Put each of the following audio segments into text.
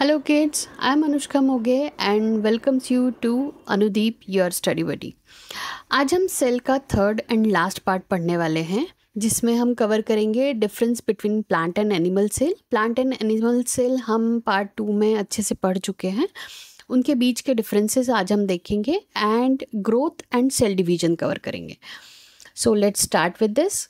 Hello kids I am Anushka Moge and welcomes you to Anudeep your study buddy आज हम cell का third and last part पढ़ने वाले हैं जिसमें हम कवर करेंगे difference between plant and animal cell plant and animal cell हम पार्ट टू में अच्छे से पढ़ चुके हैं उनके बीच के डिफरेंसेस आज हम देखेंगे and growth and cell division cover करेंगे so let's start with this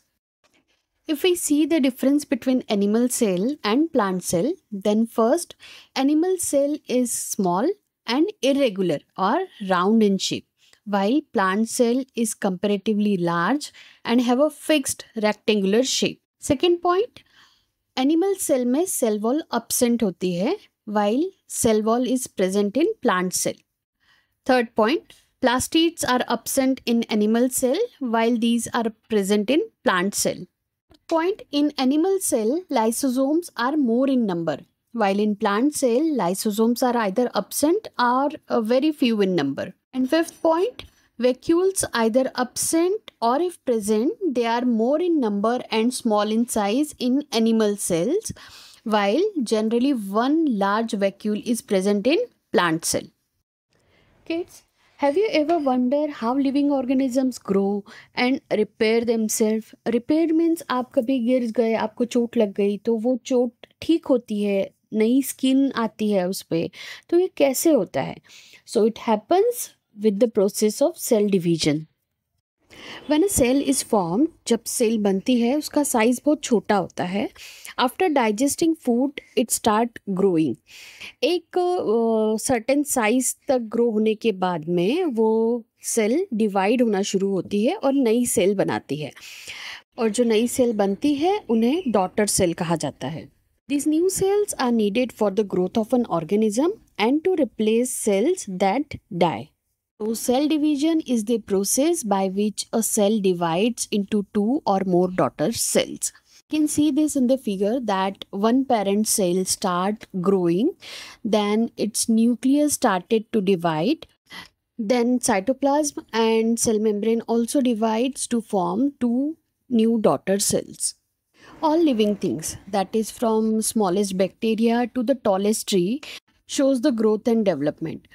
If we see the difference between animal cell and plant cell, then first, animal cell is small and irregular or round in shape, while plant cell is comparatively large and have a fixed rectangular shape. Second point, animal cell may cell wall absent, while cell wall is present in plant cell. Third point, plastids are absent in animal cell, while these are present in plant cell. Point in animal cell, lysosomes are more in number, while in plant cell, lysosomes are either absent or uh, very few in number. And fifth point, vacuoles either absent or if present, they are more in number and small in size in animal cells, while generally one large vacuole is present in plant cell. Kids, Have you ever wondered how living organisms grow and repair themselves? Repair means आप कभी गिर गए आपको चोट लग गई तो वो चोट ठीक होती है नई स्किन आती है उस पर तो ये कैसे होता है so it happens with the process of cell division once a cell is form जब सेल बनती है उसका साइज़ बहुत छोटा होता है after digesting food it start growing एक सर्टेन uh, साइज तक ग्रो होने के बाद में वो सेल डिवाइड होना शुरू होती है और नई सेल बनाती है और जो नई सेल बनती है उन्हें डॉटर सेल कहा जाता है this new cells are needed for the growth of an organism and to replace cells that die So cell division is the process by which a cell divides into two or more daughter cells. You can see this in the figure that one parent cell start growing, then its nucleus started to divide. Then cytoplasm and cell membrane also divides to form two new daughter cells. All living things, that is from smallest bacteria to the tallest tree, shows the growth and development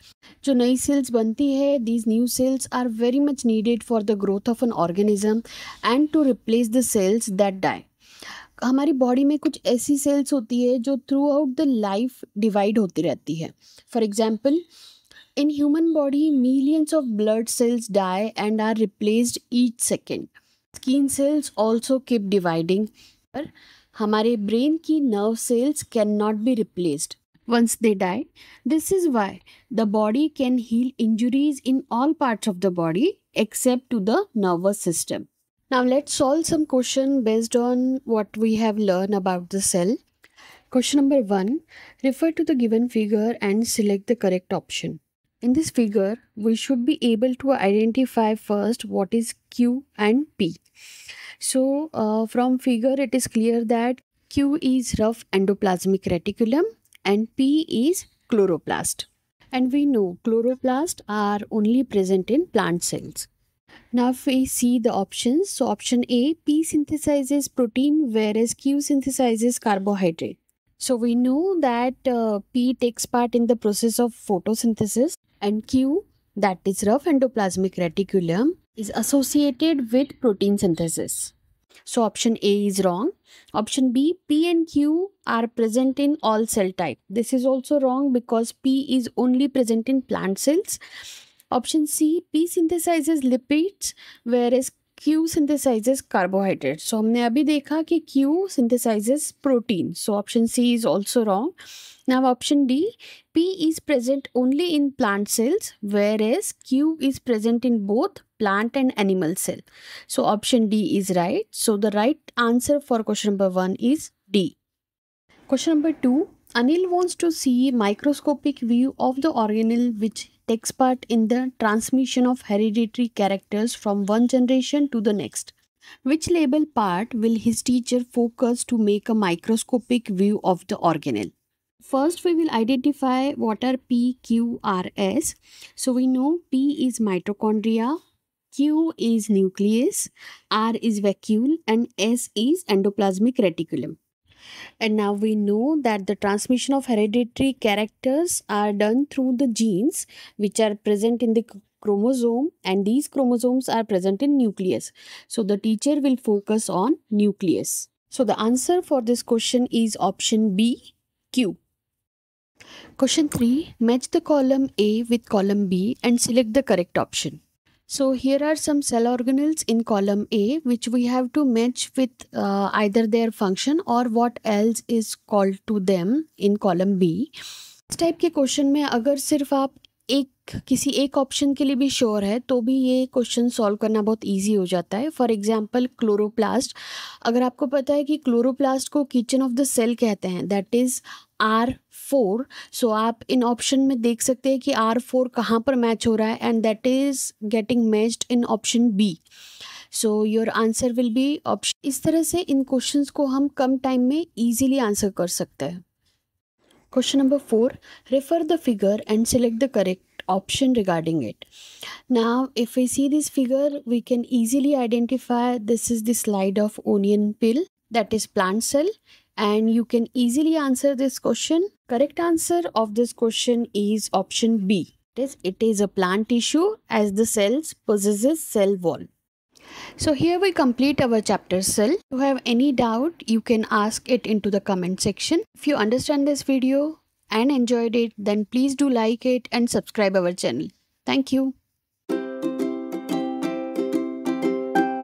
जो नई cells बनती है these new cells are very much needed for the growth of an organism and to replace the cells that die हमारी body में कुछ ऐसी cells होती है जो throughout the life divide होती रहती है for example in human body millions of blood cells die and are replaced each second skin cells also keep dividing पर हमारे ब्रेन की nerve cells can not be replaced once they die. This is why the body can heal injuries in all parts of the body except to the nervous system. Now let's solve some question based on what we have learned about the cell. Question number 1. Refer to the given figure and select the correct option. In this figure, we should be able to identify first what is Q and P. So uh, from figure, it is clear that Q is rough endoplasmic reticulum and P is chloroplast. And we know chloroplast are only present in plant cells. Now if we see the options, so option A, P synthesizes protein whereas Q synthesizes carbohydrate. So we know that uh, P takes part in the process of photosynthesis and Q that is rough endoplasmic reticulum is associated with protein synthesis. So option A is wrong. Option B, P and Q are present in all cell type. This is also wrong because P is only present in plant cells. Option C, P synthesizes lipids, whereas Q synthesizes carbohydrate so हमने अभी देखा कि Q synthesizes protein so option C is also wrong Now option D, P is present only in plant cells whereas Q is present in both plant and animal cell. So option D is right. So the right answer for question number 1 is D. Question number 2, Anil wants to see microscopic view of the organelle which takes part in the transmission of hereditary characters from one generation to the next. Which label part will his teacher focus to make a microscopic view of the organelle? First, we will identify what are P, Q, R, S. So we know P is mitochondria, Q is nucleus, R is vacuole, and S is endoplasmic reticulum. And now we know that the transmission of hereditary characters are done through the genes which are present in the chromosome and these chromosomes are present in nucleus. So the teacher will focus on nucleus. So the answer for this question is option B, Q. Question 3. Match the column A with column B and select the correct option. So here are some cell organelles in column A which we have to match with uh, either their function or what else is called to them in column B. इस type के question में अगर सिर्फ आप एक किसी एक option के लिए भी श्योर है तो भी ये क्वेश्चन सॉल्व करना बहुत इजी हो जाता है फॉर एग्जांपल क्लोरोप्लास्ट अगर आपको पता है कि क्लोरोप्लास्ट को किचन ऑफ द सेल कहते हैं that is R four so आप इन ऑप्शन में देख सकते हैं कि आर फोर कहाँ पर मैच हो रहा है and that is getting matched in option B so your answer will be option इस तरह से इन क्वेश्चंस को हम कम टाइम में इजीली आंसर कर सकते हैं question number four refer the figure and select the correct option regarding it. Now, if we see this figure, we can easily identify this is the slide of onion peel that is plant cell and you can easily answer this question. Correct answer of this question is option B. It is, it is a plant tissue as the cells possesses cell wall. So here we complete our chapter cell. If you have any doubt, you can ask it into the comment section. If you understand this video and enjoyed it, then please do like it and subscribe our channel. Thank you.